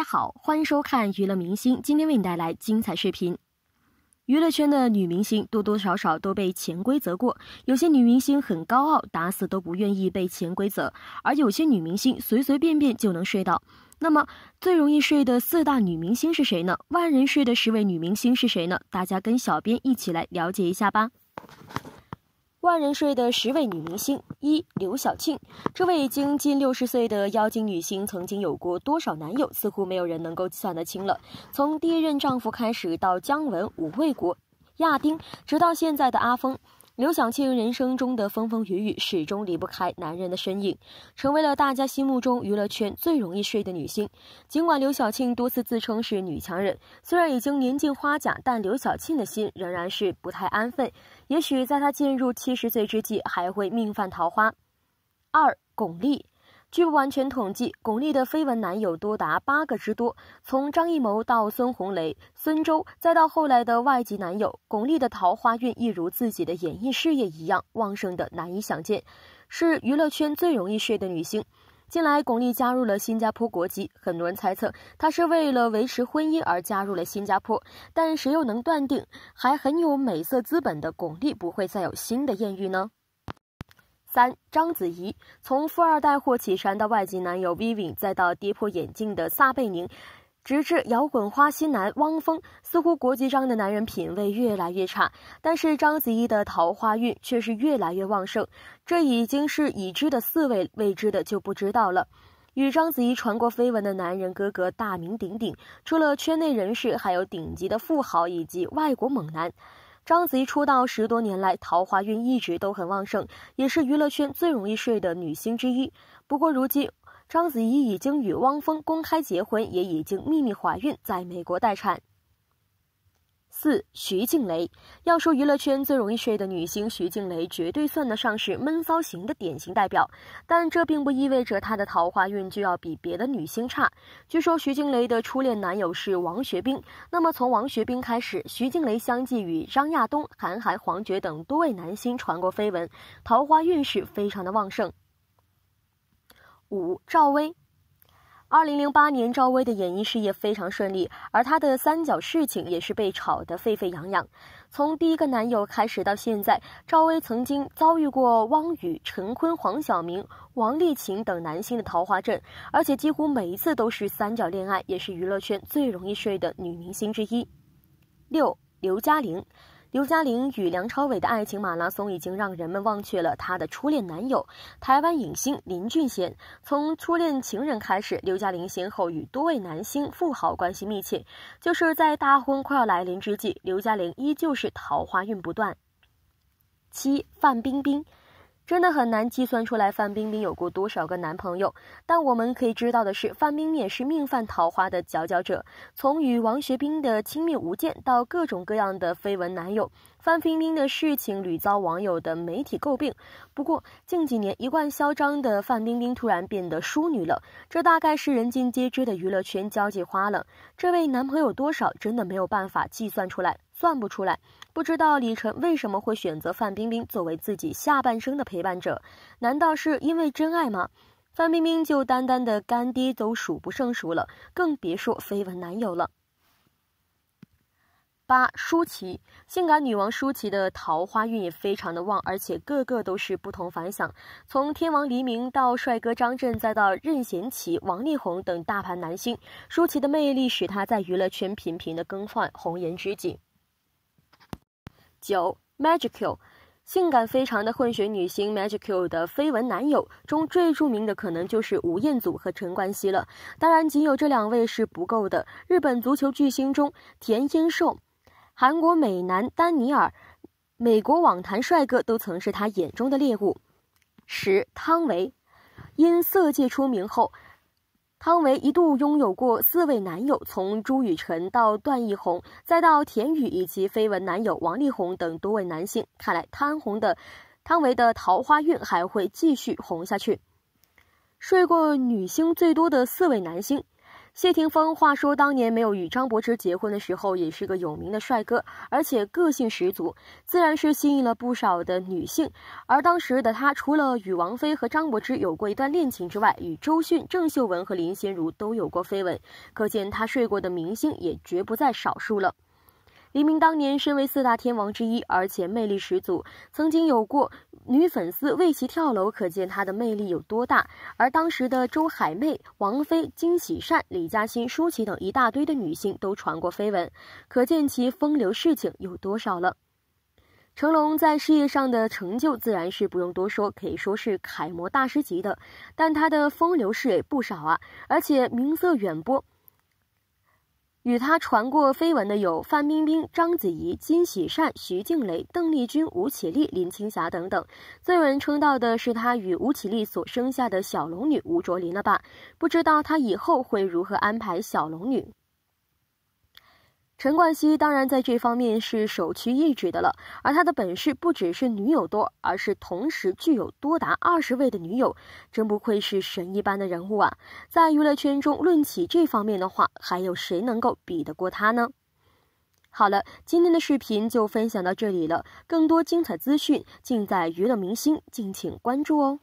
大家好，欢迎收看娱乐明星，今天为你带来精彩视频。娱乐圈的女明星多多少少都被潜规则过，有些女明星很高傲，打死都不愿意被潜规则，而有些女明星随随便便就能睡到。那么，最容易睡的四大女明星是谁呢？万人睡的十位女明星是谁呢？大家跟小编一起来了解一下吧。万人睡的十位女明星，一刘晓庆。这位已经近六十岁的妖精女星，曾经有过多少男友，似乎没有人能够算得清了。从第一任丈夫开始，到姜文、武卫国、亚丁，直到现在的阿峰。刘晓庆人生中的风风雨雨始终离不开男人的身影，成为了大家心目中娱乐圈最容易睡的女星。尽管刘晓庆多次自称是女强人，虽然已经年近花甲，但刘晓庆的心仍然是不太安分。也许在她进入七十岁之际，还会命犯桃花。二巩俐。据不完全统计，巩俐的绯闻男友多达八个之多，从张艺谋到孙红雷、孙周，再到后来的外籍男友，巩俐的桃花运亦如自己的演艺事业一样旺盛的难以想见，是娱乐圈最容易睡的女星。近来，巩俐加入了新加坡国籍，很多人猜测她是为了维持婚姻而加入了新加坡，但谁又能断定，还很有美色资本的巩俐不会再有新的艳遇呢？三章子怡从富二代霍启山到外籍男友 Vivian，再到跌破眼镜的撒贝宁，直至摇滚花心男汪峰，似乎国际章的男人品味越来越差，但是章子怡的桃花运却是越来越旺盛。这已经是已知的四位，未知的就不知道了。与章子怡传过绯闻的男人，哥哥大名鼎鼎，除了圈内人士，还有顶级的富豪以及外国猛男。章子怡出道十多年来，桃花运一直都很旺盛，也是娱乐圈最容易睡的女星之一。不过，如今章子怡已经与汪峰公开结婚，也已经秘密怀孕，在美国待产。四，徐静蕾。要说娱乐圈最容易睡的女星，徐静蕾绝对算得上是闷骚型的典型代表。但这并不意味着她的桃花运就要比别的女星差。据说徐静蕾的初恋男友是王学兵，那么从王学兵开始，徐静蕾相继与张亚东、韩寒、黄觉等多位男星传过绯闻，桃花运势非常的旺盛。五，赵薇。二零零八年，赵薇的演艺事业非常顺利，而她的三角事情也是被炒得沸沸扬扬。从第一个男友开始到现在，赵薇曾经遭遇过汪雨、陈坤、黄晓明、王丽琴等男星的桃花阵，而且几乎每一次都是三角恋爱，也是娱乐圈最容易睡的女明星之一。六，刘嘉玲。刘嘉玲与梁朝伟的爱情马拉松已经让人们忘却了她的初恋男友台湾影星林俊贤。从初恋情人开始，刘嘉玲先后与多位男星富豪关系密切。就是在大婚快要来临之际，刘嘉玲依旧是桃花运不断。七，范冰冰。真的很难计算出来范冰冰有过多少个男朋友，但我们可以知道的是，范冰冰也是命犯桃花的佼佼者。从与王学兵的亲密无间，到各种各样的绯闻男友。范冰冰的事情屡遭网友的媒体诟病，不过近几年一贯嚣张的范冰冰突然变得淑女了，这大概是人尽皆知的娱乐圈交际花了。这位男朋友多少真的没有办法计算出来，算不出来。不知道李晨为什么会选择范冰冰作为自己下半生的陪伴者？难道是因为真爱吗？范冰冰就单单的干爹都数不胜数了，更别说绯闻男友了。八舒淇，性感女王舒淇的桃花运也非常的旺，而且个个都是不同凡响。从天王黎明到帅哥张震，再到任贤齐、王力宏等大盘男星，舒淇的魅力使她在娱乐圈频频的更换红颜知己。九 Magiq，c 性感非常的混血女星 Magiq c 的绯闻男友中最著名的可能就是吴彦祖和陈冠希了。当然，仅有这两位是不够的。日本足球巨星中，田英寿。韩国美男丹尼尔，美国网坛帅哥都曾是他眼中的猎物。十汤唯，因色戒出名后，汤唯一度拥有过四位男友，从朱雨辰到段奕宏，再到田雨以及绯闻男友王力宏等多位男星。看来，贪红的汤唯的桃花运还会继续红下去。睡过女星最多的四位男星。谢霆锋，话说当年没有与张柏芝结婚的时候，也是个有名的帅哥，而且个性十足，自然是吸引了不少的女性。而当时的他，除了与王菲和张柏芝有过一段恋情之外，与周迅、郑秀文和林心如都有过绯闻，可见他睡过的明星也绝不在少数了。黎明当年身为四大天王之一，而且魅力十足，曾经有过女粉丝为其跳楼，可见他的魅力有多大。而当时的周海媚、王菲、金喜善、李嘉欣、舒淇等一大堆的女星都传过绯闻，可见其风流事情有多少了。成龙在事业上的成就自然是不用多说，可以说是楷模大师级的，但他的风流事也不少啊，而且名色远播。与他传过绯闻的有范冰冰、章子怡、金喜善、徐静蕾、邓丽君、吴绮莉、林青霞等等。最有人称道的是他与吴绮莉所生下的小龙女吴卓林了吧？不知道他以后会如何安排小龙女。陈冠希当然在这方面是首屈一指的了，而他的本事不只是女友多，而是同时具有多达二十位的女友，真不愧是神一般的人物啊！在娱乐圈中论起这方面的话，还有谁能够比得过他呢？好了，今天的视频就分享到这里了，更多精彩资讯尽在娱乐明星，敬请关注哦。